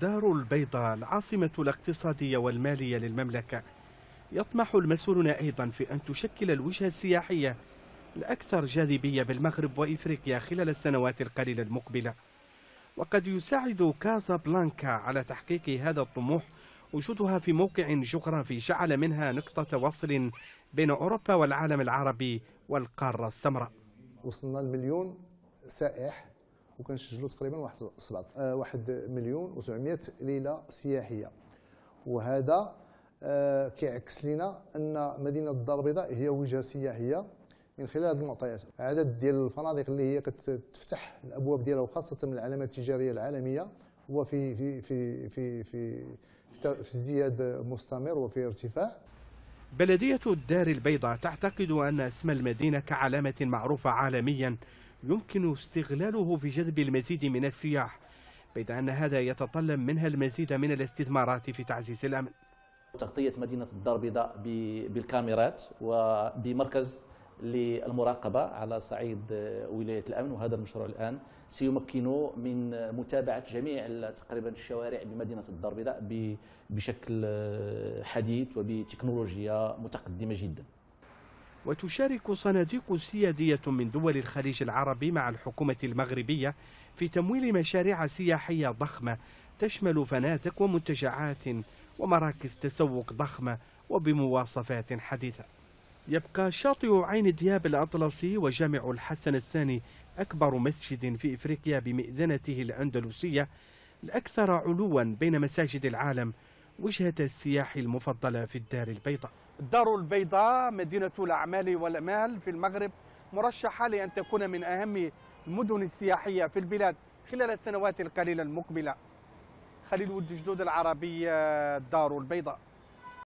دار البيضاء العاصمة الاقتصادية والمالية للمملكة يطمح المسؤولون أيضا في أن تشكل الوجهة السياحية الأكثر جاذبية بالمغرب وإفريقيا خلال السنوات القليلة المقبلة وقد يساعد كازا بلانكا على تحقيق هذا الطموح وجودها في موقع جغرافي جعل منها نقطة وصل بين أوروبا والعالم العربي والقارة السمراء وصلنا المليون سائح وكنسجلوا تقريبا واحد سبعة آه، واحد مليون و700 ليله سياحيه وهذا آه، كيعكس لنا ان مدينه الدار البيضاء هي وجهه سياحيه من خلال هذه المعطيات عدد ديال الفنادق اللي هي كتفتح الابواب ديالها وخاصه من العلامات التجاريه العالميه هو في في في في, في, في ازدياد مستمر وفي ارتفاع بلدية الدار البيضاء تعتقد أن اسم المدينة كعلامة معروفة عالميا يمكن استغلاله في جذب المزيد من السياح بيد أن هذا يتطلب منها المزيد من الاستثمارات في تعزيز الأمن تغطية مدينة الدار البيضاء بالكاميرات وبمركز للمراقبة على صعيد آه، ولاية الأمن وهذا المشروع الآن سيمكن من متابعة جميع تقريبا الشوارع بمدينة الدار البيضاء بشكل آه، حديث وبتكنولوجيا متقدمة جدا وتشارك صناديق سيادية من دول الخليج العربي مع الحكومة المغربية في تمويل مشاريع سياحية ضخمة تشمل فنادق ومنتجعات ومراكز تسوق ضخمة وبمواصفات حديثة يبقى شاطئ عين دياب الأطلسي وجامع الحسن الثاني أكبر مسجد في إفريقيا بمئذنته الأندلسية الأكثر علوا بين مساجد العالم وجهة السياح المفضلة في الدار البيضاء الدار البيضاء مدينة الأعمال والأمال في المغرب مرشحة لأن تكون من أهم المدن السياحية في البلاد خلال السنوات القليلة المقبلة خليل ود جدود العربي الدار البيضاء